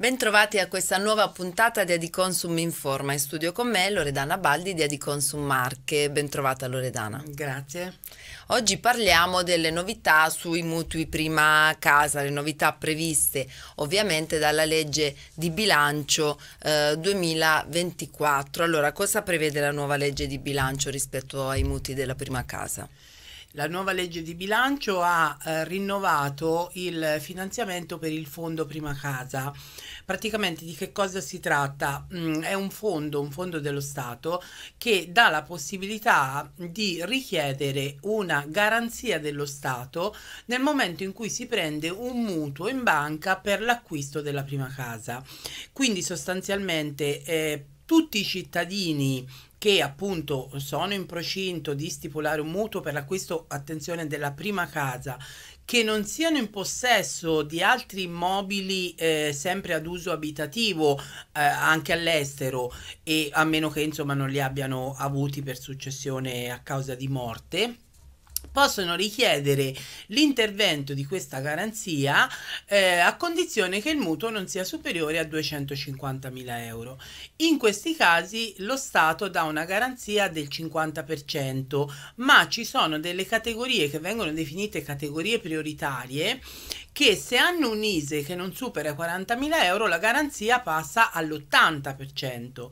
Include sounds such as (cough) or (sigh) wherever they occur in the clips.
Bentrovati a questa nuova puntata di Adiconsum Informa. In studio con me Loredana Baldi di Adiconsum Marche. Bentrovata Loredana. Grazie. Oggi parliamo delle novità sui mutui prima casa, le novità previste ovviamente dalla legge di bilancio eh, 2024. Allora, cosa prevede la nuova legge di bilancio rispetto ai mutui della prima casa? La nuova legge di bilancio ha eh, rinnovato il finanziamento per il fondo Prima Casa. Praticamente di che cosa si tratta? Mm, è un fondo, un fondo dello Stato che dà la possibilità di richiedere una garanzia dello Stato nel momento in cui si prende un mutuo in banca per l'acquisto della prima casa. Quindi sostanzialmente eh, tutti i cittadini che appunto sono in procinto di stipulare un mutuo per l'acquisto, attenzione, della prima casa, che non siano in possesso di altri immobili eh, sempre ad uso abitativo eh, anche all'estero e a meno che insomma non li abbiano avuti per successione a causa di morte possono richiedere l'intervento di questa garanzia eh, a condizione che il mutuo non sia superiore a 250.000 euro. In questi casi lo Stato dà una garanzia del 50%, ma ci sono delle categorie che vengono definite categorie prioritarie che se hanno un ISE che non supera i 40.000 euro la garanzia passa all'80%.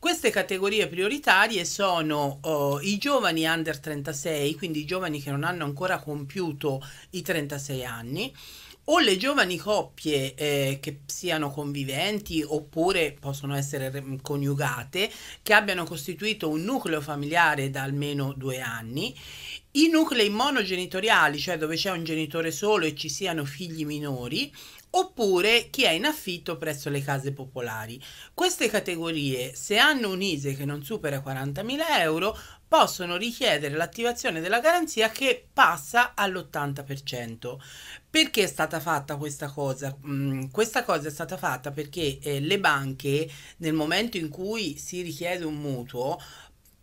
Queste categorie prioritarie sono oh, i giovani under 36, quindi i giovani che non hanno ancora compiuto i 36 anni, o le giovani coppie eh, che siano conviventi oppure possono essere mm, coniugate, che abbiano costituito un nucleo familiare da almeno due anni, i nuclei monogenitoriali, cioè dove c'è un genitore solo e ci siano figli minori, oppure chi è in affitto presso le case popolari. Queste categorie, se hanno un ISE che non supera 40.000 euro, possono richiedere l'attivazione della garanzia che passa all'80%. Perché è stata fatta questa cosa? Mm, questa cosa è stata fatta perché eh, le banche, nel momento in cui si richiede un mutuo,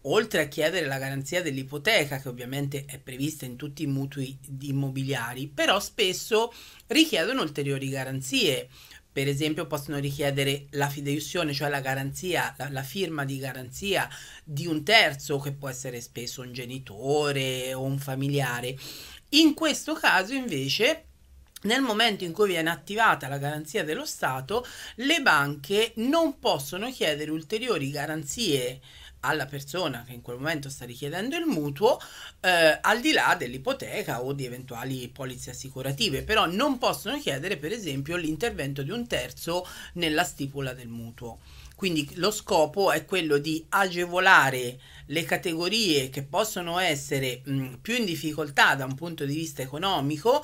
oltre a chiedere la garanzia dell'ipoteca, che ovviamente è prevista in tutti i mutui immobiliari, però spesso richiedono ulteriori garanzie. Per esempio possono richiedere la fideiussione, cioè la garanzia, la, la firma di garanzia di un terzo, che può essere spesso un genitore o un familiare. In questo caso invece nel momento in cui viene attivata la garanzia dello Stato, le banche non possono chiedere ulteriori garanzie alla persona che in quel momento sta richiedendo il mutuo, eh, al di là dell'ipoteca o di eventuali polizze assicurative, però non possono chiedere per esempio l'intervento di un terzo nella stipula del mutuo. Quindi lo scopo è quello di agevolare le categorie che possono essere mh, più in difficoltà da un punto di vista economico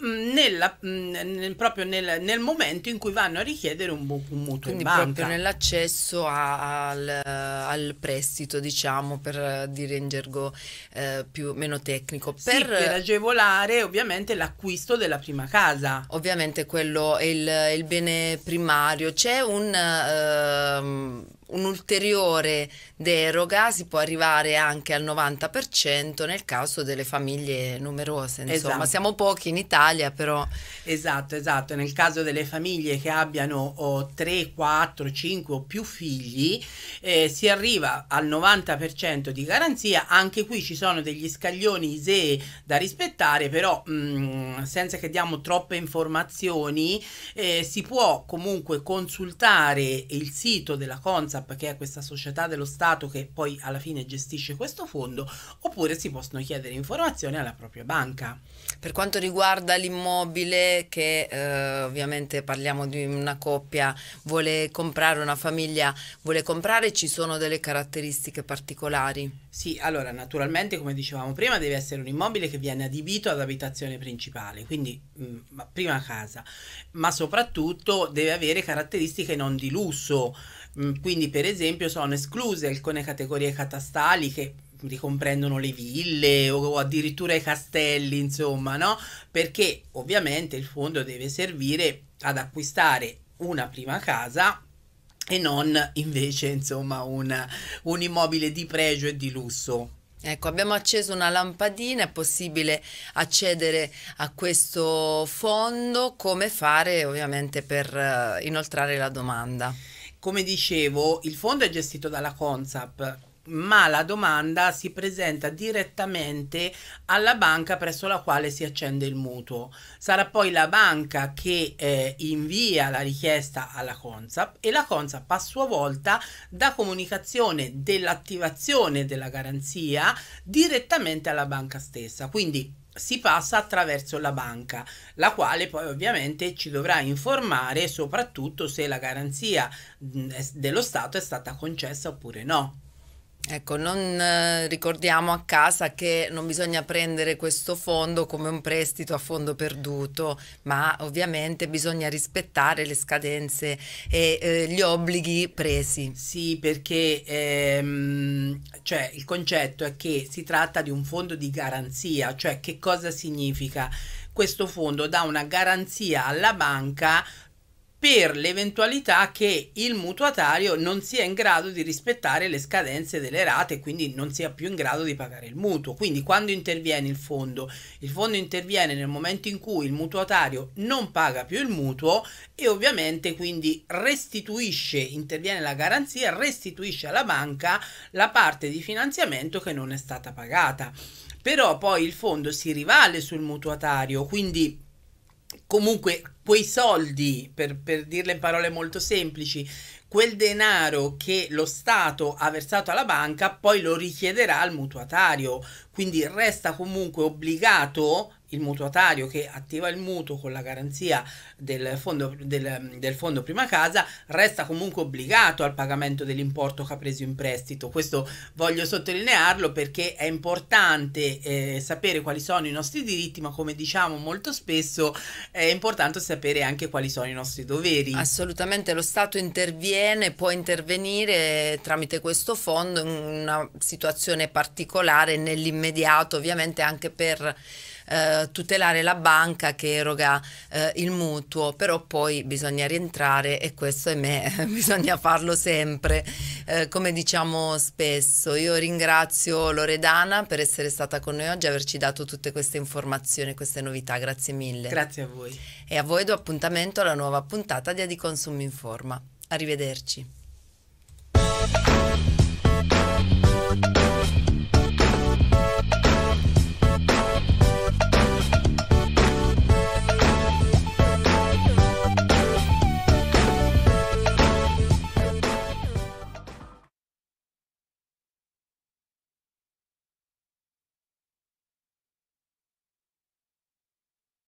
Mm, nella, mm, nel, proprio nel, nel, momento in cui vanno a richiedere un, bu- un mutuo Quindi in banca. proprio nell'accesso al, al, prestito, diciamo, per dire in gergo eh, più, meno tecnico. Per, sì, per, agevolare ovviamente l'acquisto della prima casa. Ovviamente quello è il, il bene primario. C'è un... Uh, un'ulteriore deroga si può arrivare anche al 90% nel caso delle famiglie numerose, insomma esatto. siamo pochi in Italia però. Esatto, esatto, nel caso delle famiglie che abbiano oh, 3, 4, 5 o più figli eh, si arriva al 90% di garanzia, anche qui ci sono degli scaglioni ISEE da rispettare, però mh, mm, senza che diamo troppe informazioni eh, si può comunque consultare il sito della Consa ISAP, che è questa società dello Stato che poi alla fine gestisce questo fondo, oppure si possono chiedere informazioni alla propria banca. Per quanto riguarda l'immobile, che eh, ovviamente parliamo di una coppia, vuole comprare, una famiglia vuole comprare, ci sono delle caratteristiche particolari? Sì, allora naturalmente come dicevamo prima deve essere un immobile che viene adibito ad abitazione principale, quindi mh, mm, prima casa, ma soprattutto deve avere caratteristiche non di lusso, Mm. Quindi, per esempio, sono escluse alcune categorie catastali che ricomprendono le ville o, addirittura i castelli, insomma, no? Perché ovviamente il fondo deve servire ad acquistare una prima casa e non invece, insomma, un, un immobile di pregio e di lusso. Ecco, abbiamo acceso una lampadina, è possibile accedere a questo fondo, come fare ovviamente per eh, inoltrare la domanda? come dicevo, il fondo è gestito dalla CONSAP, ma la domanda si presenta direttamente alla banca presso la quale si accende il mutuo. Sarà poi la banca che eh, invia la richiesta alla CONSAP e la CONSAP a sua volta dà comunicazione dell'attivazione della garanzia direttamente alla banca stessa. Quindi si passa attraverso la banca, la quale poi ovviamente ci dovrà informare soprattutto se la garanzia dello Stato è stata concessa oppure no. Ecco, non eh, ricordiamo a casa che non bisogna prendere questo fondo come un prestito a fondo perduto, ma ovviamente bisogna rispettare le scadenze e eh, gli obblighi presi. Sì, perché ehm, cioè, il concetto è che si tratta di un fondo di garanzia, cioè che cosa significa? Questo fondo dà una garanzia alla banca per l'eventualità che il mutuatario non sia in grado di rispettare le scadenze delle rate e quindi non sia più in grado di pagare il mutuo. Quindi quando interviene il fondo? Il fondo interviene nel momento in cui il mutuatario non paga più il mutuo e ovviamente quindi restituisce, interviene la garanzia, restituisce alla banca la parte di finanziamento che non è stata pagata. Però poi il fondo si rivale sul mutuatario, quindi comunque quei soldi, per, per dirla in parole molto semplici, quel denaro che lo Stato ha versato alla banca poi lo richiederà al mutuatario, quindi resta comunque obbligato il mutuatario che attiva il mutuo con la garanzia del fondo, del, del fondo, prima casa resta comunque obbligato al pagamento dell'importo che ha preso in prestito. Questo voglio sottolinearlo perché è importante eh, sapere quali sono i nostri diritti, ma come diciamo molto spesso è importante sapere anche quali sono i nostri doveri. Assolutamente, lo Stato interviene, può intervenire tramite questo fondo in una situazione particolare nell'immediato, ovviamente anche per eh, tutelare la banca che eroga eh, il mutuo, però poi bisogna rientrare e questo è me, (laughs) bisogna farlo sempre, eh, come diciamo spesso. Io ringrazio Loredana per essere stata con noi oggi e averci dato tutte queste informazioni, queste novità, grazie mille. Grazie a voi. E a voi do appuntamento alla nuova puntata di Adi Adiconsum Informa. Arrivederci.